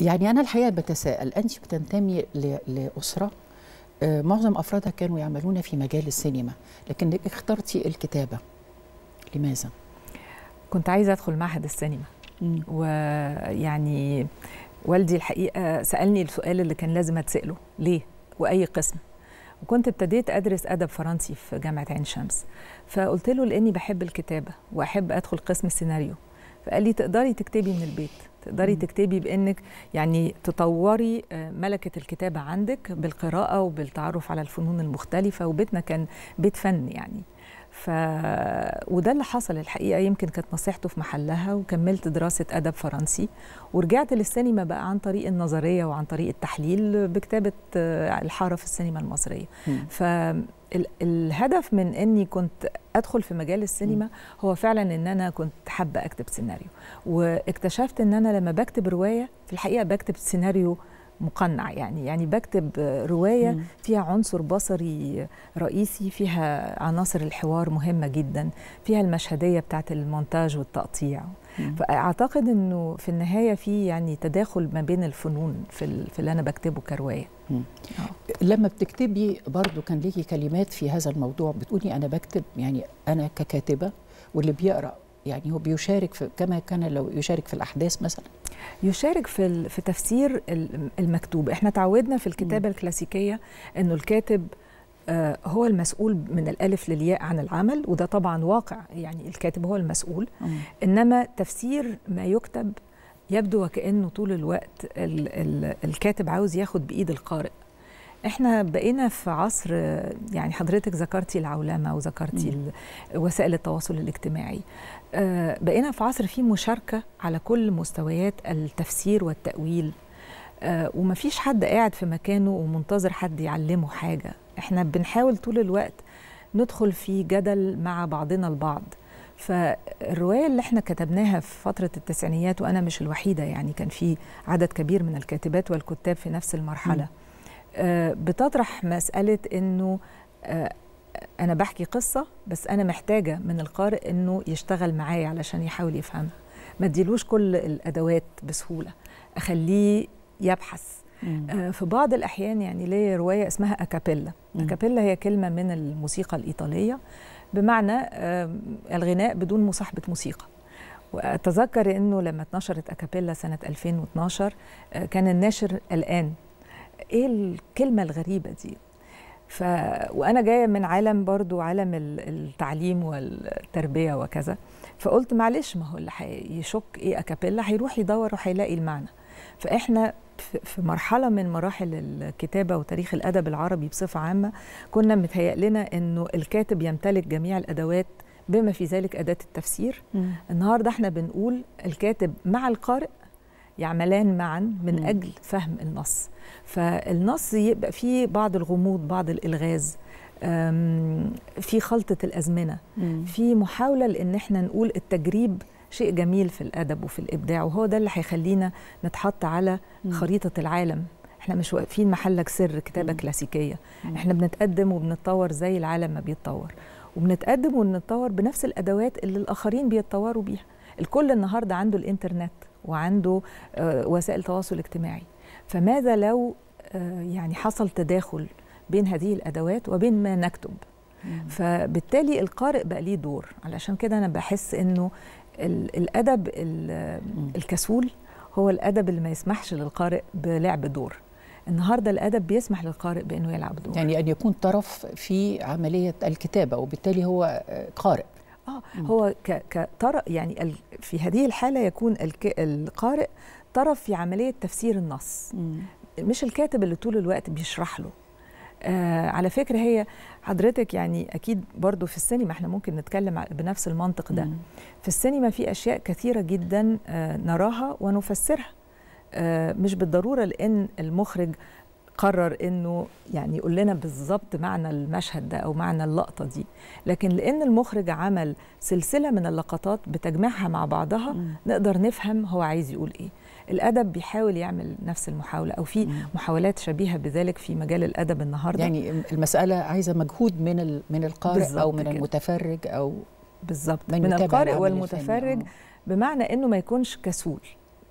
يعني أنا الحقيقة بتساءل أنت بتنتمي لأسرة آه، معظم أفرادها كانوا يعملون في مجال السينما لكن اخترتي الكتابة لماذا؟ كنت عايزة أدخل معهد السينما ويعني والدي الحقيقة سألني السؤال اللي كان لازم أتسأله ليه؟ وأي قسم؟ وكنت ابتديت ادرس ادب فرنسي في جامعه عين شمس فقلت له لاني بحب الكتابه واحب ادخل قسم السيناريو فقال لي تقدري تكتبي من البيت تقدري تكتبي بانك يعني تطوري آه، ملكه الكتابه عندك بالقراءه وبالتعرف على الفنون المختلفه وبيتنا كان بيت فن يعني ف وده اللي حصل الحقيقه يمكن كانت نصيحته في محلها وكملت دراسه ادب فرنسي ورجعت للسينما بقى عن طريق النظريه وعن طريق التحليل بكتابه آه، الحاره في السينما المصريه ف الهدف من اني كنت ادخل في مجال السينما هو فعلا ان انا كنت حابه اكتب سيناريو واكتشفت ان انا لما بكتب روايه في الحقيقه بكتب سيناريو مقنع يعني يعني بكتب روايه فيها عنصر بصري رئيسي فيها عناصر الحوار مهمه جدا فيها المشهديه بتاعت المونتاج والتقطيع فاعتقد انه في النهايه في يعني تداخل ما بين الفنون في, في اللي انا بكتبه كروايه آه. لما بتكتبي برضو كان ليكي كلمات في هذا الموضوع بتقولي انا بكتب يعني انا ككاتبه واللي بيقرا يعني هو بيشارك في كما كان لو يشارك في الاحداث مثلا يشارك في في تفسير المكتوب احنا تعودنا في الكتابه الكلاسيكيه انه الكاتب آه، هو المسؤول من الالف للياء عن العمل وده طبعا واقع يعني الكاتب هو المسؤول انما تفسير ما يكتب يبدو وكانه طول الوقت الكاتب عاوز ياخد بايد القارئ احنا بقينا في عصر يعني حضرتك ذكرتي العولمه وذكرتي وسائل التواصل الاجتماعي آه، بقينا في عصر فيه مشاركه على كل مستويات التفسير والتاويل آه، ومفيش حد قاعد في مكانه ومنتظر حد يعلمه حاجه احنا بنحاول طول الوقت ندخل في جدل مع بعضنا البعض فالرواية اللي احنا كتبناها في فترة التسعينيات وأنا مش الوحيدة يعني كان في عدد كبير من الكاتبات والكتاب في نفس المرحلة م. آه، بتطرح مساله انه آه، انا بحكي قصه بس انا محتاجه من القارئ انه يشتغل معايا علشان يحاول يفهمها ما اديلوش كل الادوات بسهوله اخليه يبحث مم. آه، في بعض الاحيان يعني ليا روايه اسمها اكابيلا مم. اكابيلا هي كلمه من الموسيقى الايطاليه بمعنى الغناء بدون مصاحبه موسيقى واتذكر انه لما اتنشرت اكابيلا سنه 2012 كان الناشر الان ايه الكلمه الغريبه دي ف... وانا جايه من عالم برضو عالم التعليم والتربيه وكذا فقلت معلش ما هو اللي هيشك ايه اكابيلا هيروح يدور وهيلاقي المعنى فاحنا في مرحلة من مراحل الكتابة وتاريخ الأدب العربي بصفة عامة كنا متهيأ لنا أنه الكاتب يمتلك جميع الأدوات بما في ذلك أداة التفسير النهاردة احنا بنقول الكاتب مع القارئ يعملان معا من أجل فهم النص فالنص يبقى فيه بعض الغموض بعض الإلغاز في خلطة الأزمنة في محاولة لأن احنا نقول التجريب شيء جميل في الأدب وفي الإبداع وهو ده اللي هيخلينا نتحط على خريطة العالم احنا مش واقفين محلك سر كتابة كلاسيكية احنا بنتقدم وبنتطور زي العالم ما بيتطور وبنتقدم ونتطور بنفس الأدوات اللي الآخرين بيتطوروا بيها الكل النهاردة عنده الإنترنت وعنده آه، وسائل تواصل اجتماعي فماذا لو آه، يعني حصل تداخل بين هذه الادوات وبين ما نكتب فبالتالي القارئ بقى ليه دور علشان كده انا بحس انه الادب الكسول هو الادب اللي ما يسمحش للقارئ بلعب دور النهارده الادب بيسمح للقارئ بانه يلعب دور يعني ان يكون طرف في عمليه الكتابه وبالتالي هو آه، قارئ اه هو ك ك يعني في هذه الحاله يكون القارئ طرف في عمليه تفسير النص مم. مش الكاتب اللي طول الوقت بيشرح له آه على فكره هي حضرتك يعني اكيد برضو في السينما احنا ممكن نتكلم بنفس المنطق ده مم. في السينما في اشياء كثيره جدا آه نراها ونفسرها آه مش بالضروره لان المخرج قرر انه يعني يقول لنا بالظبط معنى المشهد ده او معنى اللقطه دي لكن لان المخرج عمل سلسله من اللقطات بتجمعها مع بعضها م. نقدر نفهم هو عايز يقول ايه الادب بيحاول يعمل نفس المحاوله او في محاولات شبيهه بذلك في مجال الادب النهارده يعني المساله عايزه مجهود من من القارئ او من كده. المتفرج او بالظبط من, من القارئ والمتفرج آه. بمعنى انه ما يكونش كسول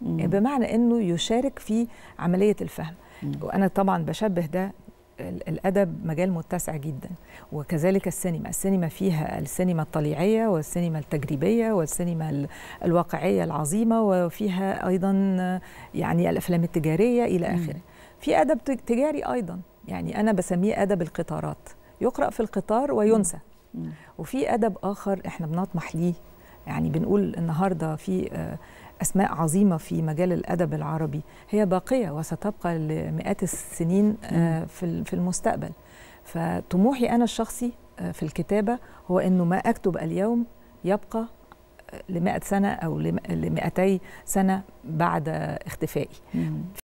مم. آه، بمعنى انه يشارك في عمليه الفهم مم. وانا طبعا بشبه ده الادب مجال متسع جدا وكذلك السينما السينما فيها السينما الطليعيه والسينما التجريبيه والسينما الواقعيه العظيمه وفيها ايضا يعني الافلام التجاريه الى اخره في ادب تجاري ايضا يعني انا بسميه ادب القطارات يقرا في القطار وينسى مم. وفي ادب اخر احنا بنطمح ليه يعني بنقول النهارده في آه، أسماء عظيمة في مجال الأدب العربي هي باقية وستبقى لمئات السنين آه، في المستقبل فطموحي أنا الشخصي آه، في الكتابة هو أنه ما أكتب اليوم يبقى لمئة سنة أو لمئتي سنة بعد اختفائي